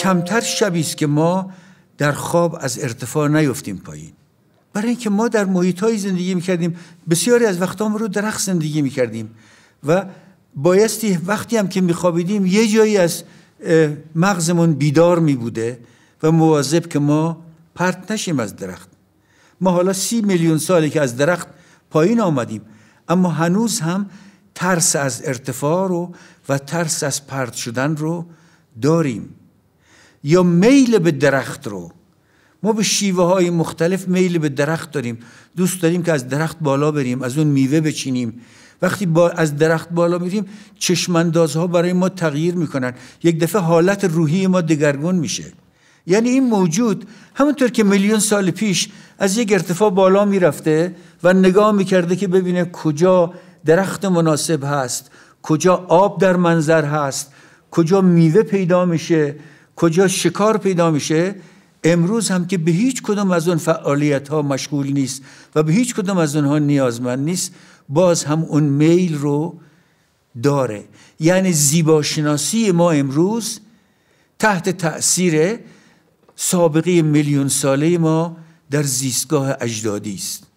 کمتر شبی است که ما در خواب از ارتفاع نیفتیم پایین برای اینکه ما در محیط های زندگی میکردیم بسیاری از وقت رو درخت زندگی میکردیم و بایستی وقتی هم که میخوابیدیم یه جایی از مغزمون بیدار میبوده و مواظب که ما پرت نشیم از درخت ما حالا سی میلیون سالی که از درخت پایین آمدیم اما هنوز هم ترس از ارتفاع رو و ترس از پرت شدن رو داریم یا میل به درخت رو ما به شیوه های مختلف میل به درخت داریم دوست داریم که از درخت بالا بریم از اون میوه بچینیم وقتی از درخت بالا میریم ها برای ما تغییر میکنن یک دفعه حالت روحی ما دگرگون میشه یعنی این موجود همونطور که میلیون سال پیش از یک ارتفاع بالا میرفته و نگاه میکرده که ببینه کجا درخت مناسب هست کجا آب در منظر هست کجا میوه پیدا میشه کجا شکار پیدا میشه امروز هم که به هیچ کدوم از اون فعالیت ها مشغول نیست و به هیچ کدوم از اونها نیازمند نیست باز هم اون میل رو داره یعنی زیباشناسی ما امروز تحت تأثیر سابقه میلیون ساله ما در زیستگاه اجدادی است